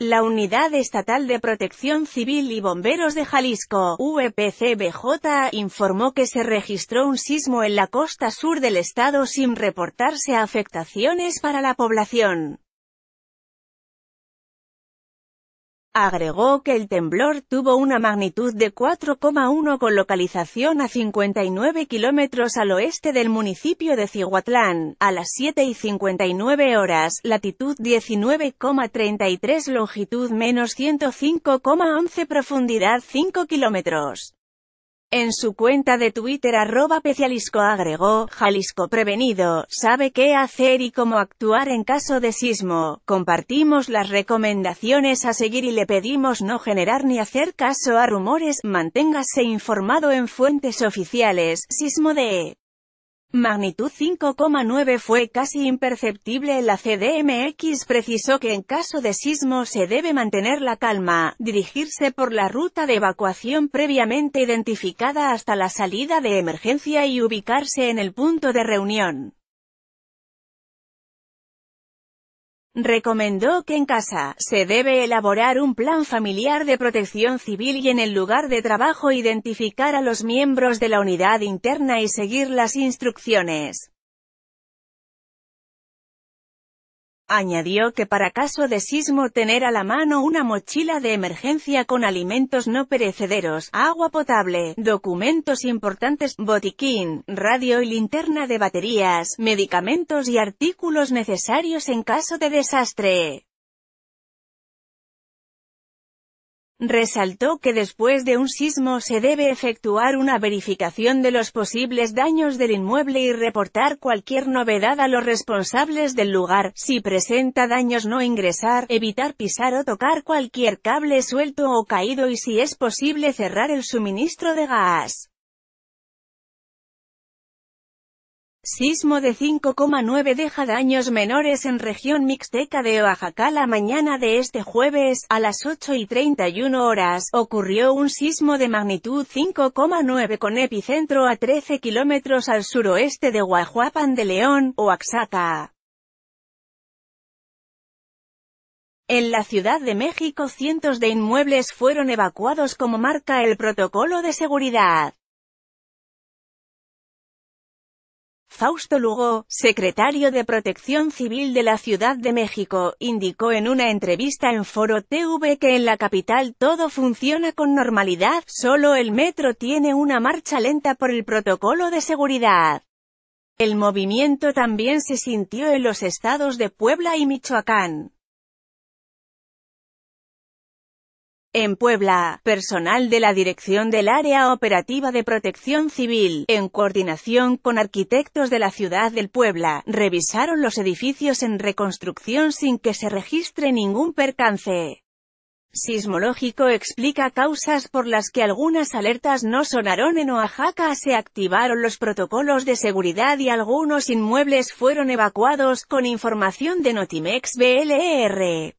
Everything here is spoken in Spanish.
La Unidad Estatal de Protección Civil y Bomberos de Jalisco, UPCBJ, e informó que se registró un sismo en la costa sur del estado sin reportarse afectaciones para la población. Agregó que el temblor tuvo una magnitud de 4,1 con localización a 59 kilómetros al oeste del municipio de Ciguatlán, a las 7 y 59 horas, latitud 19,33 longitud menos 105,11 profundidad 5 kilómetros. En su cuenta de Twitter arroba agregó, Jalisco prevenido, sabe qué hacer y cómo actuar en caso de sismo, compartimos las recomendaciones a seguir y le pedimos no generar ni hacer caso a rumores, manténgase informado en fuentes oficiales, sismo de magnitud 5,9 fue casi imperceptible. La CDMX precisó que en caso de sismo se debe mantener la calma, dirigirse por la ruta de evacuación previamente identificada hasta la salida de emergencia y ubicarse en el punto de reunión. Recomendó que en casa, se debe elaborar un plan familiar de protección civil y en el lugar de trabajo identificar a los miembros de la unidad interna y seguir las instrucciones. Añadió que para caso de sismo tener a la mano una mochila de emergencia con alimentos no perecederos, agua potable, documentos importantes, botiquín, radio y linterna de baterías, medicamentos y artículos necesarios en caso de desastre. Resaltó que después de un sismo se debe efectuar una verificación de los posibles daños del inmueble y reportar cualquier novedad a los responsables del lugar, si presenta daños no ingresar, evitar pisar o tocar cualquier cable suelto o caído y si es posible cerrar el suministro de gas. Sismo de 5,9 deja daños menores en región mixteca de Oaxaca la mañana de este jueves, a las 8 y 31 horas, ocurrió un sismo de magnitud 5,9 con epicentro a 13 kilómetros al suroeste de Guajuapan de León, Oaxaca. En la Ciudad de México cientos de inmuebles fueron evacuados como marca el protocolo de seguridad. Fausto Lugo, secretario de Protección Civil de la Ciudad de México, indicó en una entrevista en Foro TV que en la capital todo funciona con normalidad, solo el metro tiene una marcha lenta por el protocolo de seguridad. El movimiento también se sintió en los estados de Puebla y Michoacán. En Puebla, personal de la Dirección del Área Operativa de Protección Civil, en coordinación con arquitectos de la ciudad del Puebla, revisaron los edificios en reconstrucción sin que se registre ningún percance. Sismológico explica causas por las que algunas alertas no sonaron en Oaxaca. Se activaron los protocolos de seguridad y algunos inmuebles fueron evacuados con información de Notimex BLR. E